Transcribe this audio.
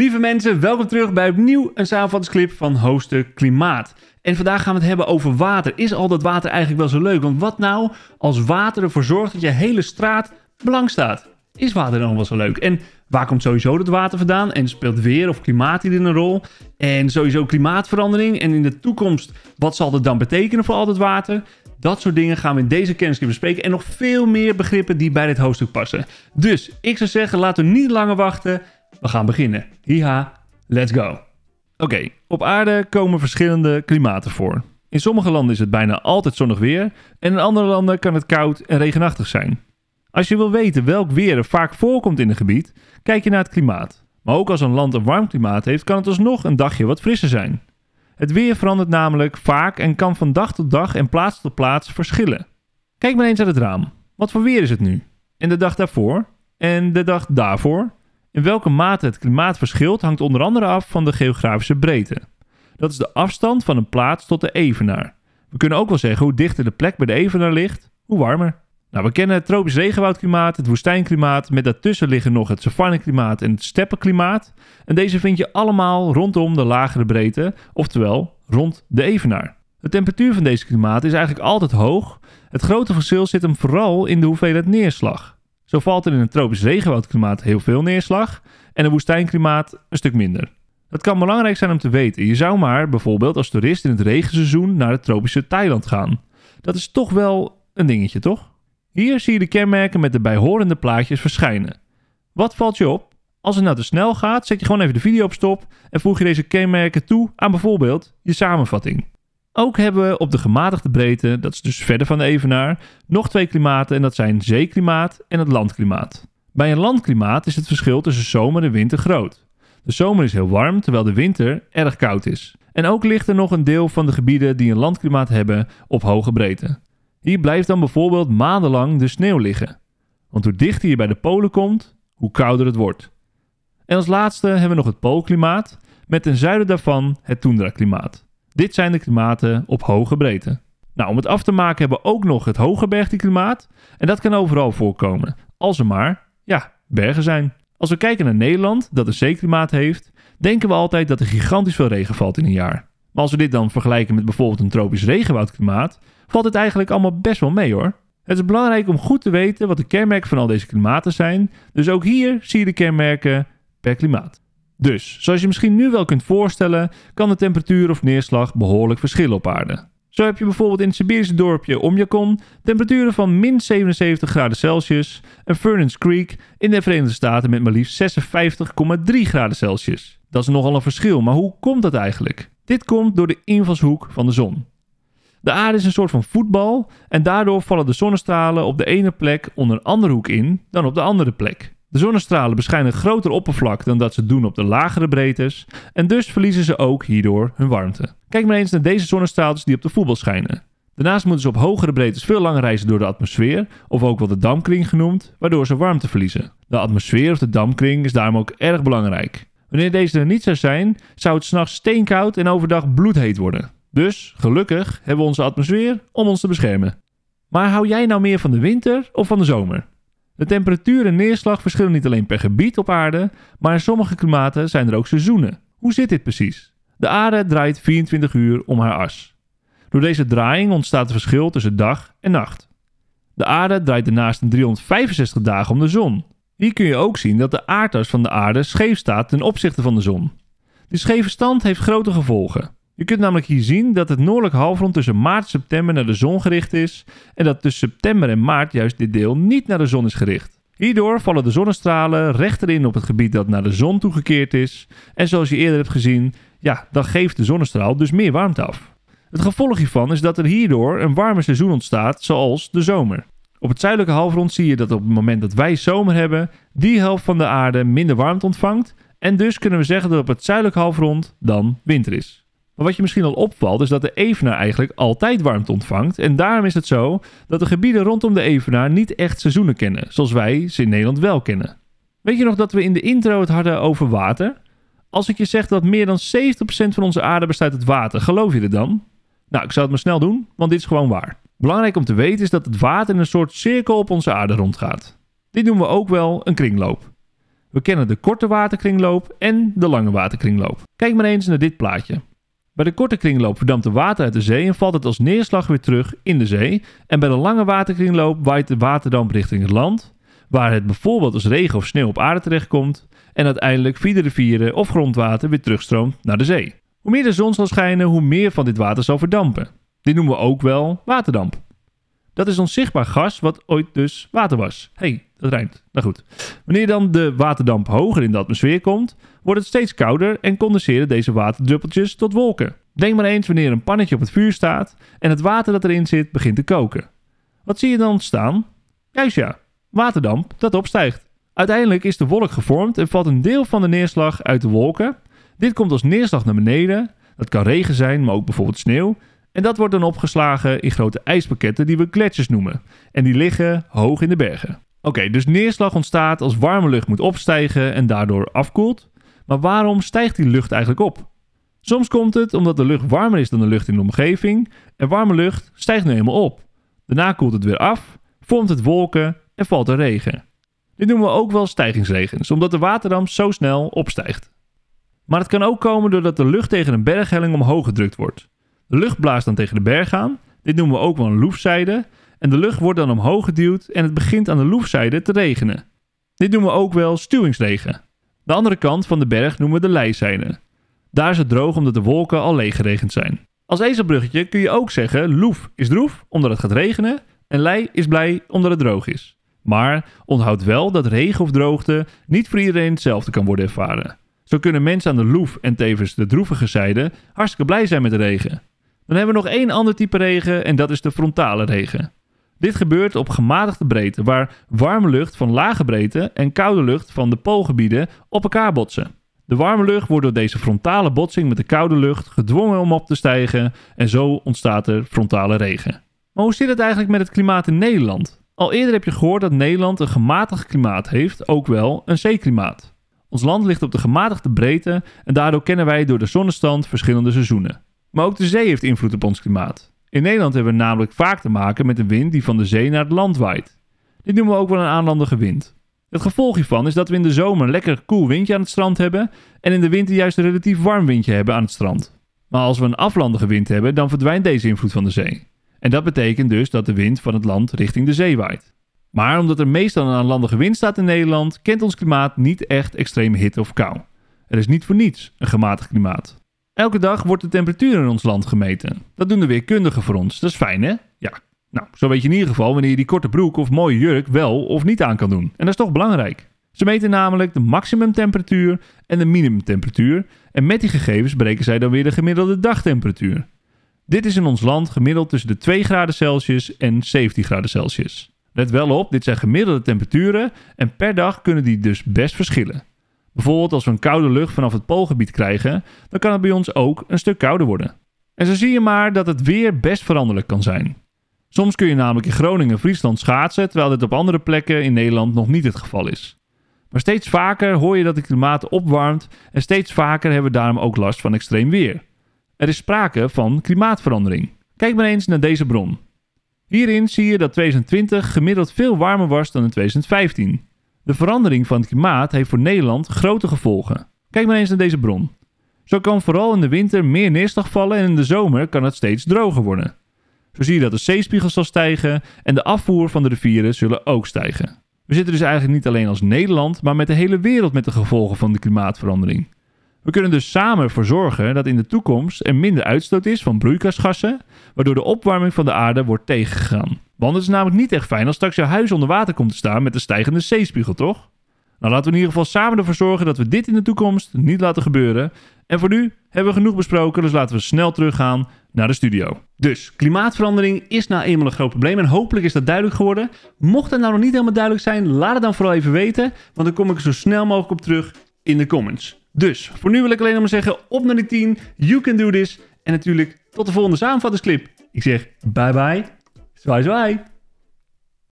Lieve mensen, welkom terug bij opnieuw een samenvattingsclip van Hoste Klimaat. En vandaag gaan we het hebben over water. Is al dat water eigenlijk wel zo leuk? Want wat nou als water ervoor zorgt dat je hele straat belang staat? Is water dan wel zo leuk? En waar komt sowieso dat water vandaan? En speelt weer of klimaat hierin een rol? En sowieso klimaatverandering. En in de toekomst, wat zal dat dan betekenen voor al dat water? Dat soort dingen gaan we in deze kennisclip bespreken. En nog veel meer begrippen die bij dit hoofdstuk passen. Dus ik zou zeggen, laten we niet langer wachten we gaan beginnen. Hiha, let's go. Oké, op aarde komen verschillende klimaten voor. In sommige landen is het bijna altijd zonnig weer en in andere landen kan het koud en regenachtig zijn. Als je wil weten welk weer er vaak voorkomt in een gebied, kijk je naar het klimaat. Maar ook als een land een warm klimaat heeft, kan het alsnog een dagje wat frisser zijn. Het weer verandert namelijk vaak en kan van dag tot dag en plaats tot plaats verschillen. Kijk maar eens uit het raam. Wat voor weer is het nu? En de dag daarvoor? En de dag daarvoor? In welke mate het klimaat verschilt hangt onder andere af van de geografische breedte. Dat is de afstand van een plaats tot de evenaar. We kunnen ook wel zeggen hoe dichter de plek bij de evenaar ligt, hoe warmer. Nou, we kennen het tropisch regenwoudklimaat, het woestijnklimaat, met daartussen liggen nog het savanneklimaat en het steppenklimaat. En deze vind je allemaal rondom de lagere breedte, oftewel rond de evenaar. De temperatuur van deze klimaten is eigenlijk altijd hoog. Het grote verschil zit hem vooral in de hoeveelheid neerslag. Zo valt er in een tropisch regenwoudklimaat heel veel neerslag en een woestijnklimaat een stuk minder. Dat kan belangrijk zijn om te weten. Je zou maar bijvoorbeeld als toerist in het regenseizoen naar het tropische Thailand gaan. Dat is toch wel een dingetje, toch? Hier zie je de kenmerken met de bijhorende plaatjes verschijnen. Wat valt je op? Als het nou te snel gaat, zet je gewoon even de video op stop en voeg je deze kenmerken toe aan bijvoorbeeld je samenvatting. Ook hebben we op de gematigde breedte, dat is dus verder van de evenaar, nog twee klimaten en dat zijn zeeklimaat en het landklimaat. Bij een landklimaat is het verschil tussen zomer en winter groot. De zomer is heel warm, terwijl de winter erg koud is. En ook ligt er nog een deel van de gebieden die een landklimaat hebben op hoge breedte. Hier blijft dan bijvoorbeeld maandenlang de sneeuw liggen. Want hoe dichter je bij de polen komt, hoe kouder het wordt. En als laatste hebben we nog het poolklimaat, met ten zuiden daarvan het toendraklimaat. Dit zijn de klimaten op hoge breedte. Nou, om het af te maken hebben we ook nog het hoge bergklimaat En dat kan overal voorkomen, als er maar, ja, bergen zijn. Als we kijken naar Nederland, dat een zeeklimaat heeft, denken we altijd dat er gigantisch veel regen valt in een jaar. Maar als we dit dan vergelijken met bijvoorbeeld een tropisch regenwoudklimaat, valt het eigenlijk allemaal best wel mee hoor. Het is belangrijk om goed te weten wat de kenmerken van al deze klimaten zijn, dus ook hier zie je de kenmerken per klimaat. Dus, zoals je misschien nu wel kunt voorstellen, kan de temperatuur of neerslag behoorlijk verschillen op aarde. Zo heb je bijvoorbeeld in het Siberische dorpje Omjakon temperaturen van min 77 graden Celsius en Furnace Creek in de Verenigde Staten met maar liefst 56,3 graden Celsius. Dat is nogal een verschil, maar hoe komt dat eigenlijk? Dit komt door de invalshoek van de zon. De aarde is een soort van voetbal en daardoor vallen de zonnestralen op de ene plek onder een andere hoek in dan op de andere plek. De zonnestralen beschijnen groter oppervlak dan dat ze doen op de lagere breedtes en dus verliezen ze ook hierdoor hun warmte. Kijk maar eens naar deze zonnestraaltjes die op de voetbal schijnen. Daarnaast moeten ze op hogere breedtes veel langer reizen door de atmosfeer, of ook wel de damkring genoemd, waardoor ze warmte verliezen. De atmosfeer of de damkring is daarom ook erg belangrijk. Wanneer deze er niet zou zijn, zou het s'nachts steenkoud en overdag bloedheet worden. Dus, gelukkig, hebben we onze atmosfeer om ons te beschermen. Maar hou jij nou meer van de winter of van de zomer? De temperatuur en neerslag verschillen niet alleen per gebied op aarde, maar in sommige klimaten zijn er ook seizoenen. Hoe zit dit precies? De aarde draait 24 uur om haar as. Door deze draaiing ontstaat het verschil tussen dag en nacht. De aarde draait daarnaast in 365 dagen om de zon. Hier kun je ook zien dat de aardas van de aarde scheef staat ten opzichte van de zon. De scheve stand heeft grote gevolgen. Je kunt namelijk hier zien dat het noordelijk halfrond tussen maart en september naar de zon gericht is en dat tussen september en maart juist dit deel niet naar de zon is gericht. Hierdoor vallen de zonnestralen rechterin op het gebied dat naar de zon toegekeerd is en zoals je eerder hebt gezien, ja, dan geeft de zonnestraal dus meer warmte af. Het gevolg hiervan is dat er hierdoor een warmer seizoen ontstaat, zoals de zomer. Op het zuidelijke halfrond zie je dat op het moment dat wij zomer hebben, die helft van de aarde minder warmte ontvangt en dus kunnen we zeggen dat op het zuidelijke halfrond dan winter is. Maar wat je misschien al opvalt is dat de Evenaar eigenlijk altijd warmte ontvangt. En daarom is het zo dat de gebieden rondom de Evenaar niet echt seizoenen kennen, zoals wij ze in Nederland wel kennen. Weet je nog dat we in de intro het hadden over water? Als ik je zeg dat meer dan 70% van onze aarde bestaat uit water, geloof je er dan? Nou, ik zou het maar snel doen, want dit is gewoon waar. Belangrijk om te weten is dat het water in een soort cirkel op onze aarde rondgaat. Dit noemen we ook wel een kringloop. We kennen de korte waterkringloop en de lange waterkringloop. Kijk maar eens naar dit plaatje. Bij de korte kringloop verdampt het water uit de zee en valt het als neerslag weer terug in de zee. En bij de lange waterkringloop waait de waterdamp richting het land, waar het bijvoorbeeld als regen of sneeuw op aarde terechtkomt en uiteindelijk via de rivieren of grondwater weer terugstroomt naar de zee. Hoe meer de zon zal schijnen, hoe meer van dit water zal verdampen. Dit noemen we ook wel waterdamp. Dat is onzichtbaar gas wat ooit dus water was. hey, dat rijmt. Nou goed. Wanneer dan de waterdamp hoger in de atmosfeer komt, wordt het steeds kouder en condenseren deze waterdruppeltjes tot wolken. Denk maar eens wanneer een pannetje op het vuur staat en het water dat erin zit begint te koken. Wat zie je dan ontstaan? Juist ja, waterdamp dat opstijgt. Uiteindelijk is de wolk gevormd en valt een deel van de neerslag uit de wolken. Dit komt als neerslag naar beneden. Dat kan regen zijn, maar ook bijvoorbeeld sneeuw. En dat wordt dan opgeslagen in grote ijspakketten die we gletsjers noemen. En die liggen hoog in de bergen. Oké, dus neerslag ontstaat als warme lucht moet opstijgen en daardoor afkoelt. Maar waarom stijgt die lucht eigenlijk op? Soms komt het omdat de lucht warmer is dan de lucht in de omgeving en warme lucht stijgt nu helemaal op. Daarna koelt het weer af, vormt het wolken en valt er regen. Dit noemen we ook wel stijgingsregens, omdat de waterdamp zo snel opstijgt. Maar het kan ook komen doordat de lucht tegen een berghelling omhoog gedrukt wordt. De lucht blaast dan tegen de berg aan, dit noemen we ook wel een loefzijde, en de lucht wordt dan omhoog geduwd en het begint aan de loefzijde te regenen. Dit noemen we ook wel stuwingsregen. De andere kant van de berg noemen we de leizijde. Daar is het droog omdat de wolken al leeggeregend zijn. Als ezelbruggetje kun je ook zeggen loef is droef omdat het gaat regenen en lei is blij omdat het droog is. Maar onthoud wel dat regen of droogte niet voor iedereen hetzelfde kan worden ervaren. Zo kunnen mensen aan de loef en tevens de droevige zijde hartstikke blij zijn met de regen. Dan hebben we nog één ander type regen en dat is de frontale regen. Dit gebeurt op gematigde breedte, waar warme lucht van lage breedte en koude lucht van de poolgebieden op elkaar botsen. De warme lucht wordt door deze frontale botsing met de koude lucht gedwongen om op te stijgen en zo ontstaat er frontale regen. Maar hoe zit het eigenlijk met het klimaat in Nederland? Al eerder heb je gehoord dat Nederland een gematigd klimaat heeft, ook wel een zeeklimaat. Ons land ligt op de gematigde breedte en daardoor kennen wij door de zonnestand verschillende seizoenen. Maar ook de zee heeft invloed op ons klimaat. In Nederland hebben we namelijk vaak te maken met een wind die van de zee naar het land waait. Dit noemen we ook wel een aanlandige wind. Het gevolg hiervan is dat we in de zomer een lekker koel windje aan het strand hebben en in de winter juist een relatief warm windje hebben aan het strand. Maar als we een aflandige wind hebben, dan verdwijnt deze invloed van de zee. En dat betekent dus dat de wind van het land richting de zee waait. Maar omdat er meestal een aanlandige wind staat in Nederland, kent ons klimaat niet echt extreme hitte of kou. Er is niet voor niets een gematigd klimaat. Elke dag wordt de temperatuur in ons land gemeten. Dat doen de weerkundigen voor ons. Dat is fijn, hè? Ja. Nou, zo weet je in ieder geval wanneer je die korte broek of mooie jurk wel of niet aan kan doen. En dat is toch belangrijk. Ze meten namelijk de maximumtemperatuur en de minimumtemperatuur. En met die gegevens berekenen zij dan weer de gemiddelde dagtemperatuur. Dit is in ons land gemiddeld tussen de 2 graden Celsius en 17 graden Celsius. Let wel op, dit zijn gemiddelde temperaturen en per dag kunnen die dus best verschillen. Bijvoorbeeld als we een koude lucht vanaf het poolgebied krijgen, dan kan het bij ons ook een stuk kouder worden. En zo zie je maar dat het weer best veranderlijk kan zijn. Soms kun je namelijk in Groningen en Friesland schaatsen, terwijl dit op andere plekken in Nederland nog niet het geval is. Maar steeds vaker hoor je dat het klimaat opwarmt en steeds vaker hebben we daarom ook last van extreem weer. Er is sprake van klimaatverandering. Kijk maar eens naar deze bron. Hierin zie je dat 2020 gemiddeld veel warmer was dan in 2015. De verandering van het klimaat heeft voor Nederland grote gevolgen. Kijk maar eens naar deze bron. Zo kan vooral in de winter meer neerslag vallen en in de zomer kan het steeds droger worden. Zo zie je dat de zeespiegel zal stijgen en de afvoer van de rivieren zullen ook stijgen. We zitten dus eigenlijk niet alleen als Nederland, maar met de hele wereld met de gevolgen van de klimaatverandering. We kunnen dus samen ervoor zorgen dat in de toekomst er minder uitstoot is van broeikasgassen, waardoor de opwarming van de aarde wordt tegengegaan. Want het is namelijk niet echt fijn als straks jouw huis onder water komt te staan met een stijgende zeespiegel, toch? Nou, laten we in ieder geval samen ervoor zorgen dat we dit in de toekomst niet laten gebeuren. En voor nu hebben we genoeg besproken, dus laten we snel teruggaan naar de studio. Dus, klimaatverandering is nou eenmaal een groot probleem en hopelijk is dat duidelijk geworden. Mocht dat nou nog niet helemaal duidelijk zijn, laat het dan vooral even weten, want dan kom ik er zo snel mogelijk op terug in de comments. Dus, voor nu wil ik alleen nog maar zeggen, op naar de 10, you can do this. En natuurlijk, tot de volgende samenvattingsclip. Ik zeg bye bye Vai, vai.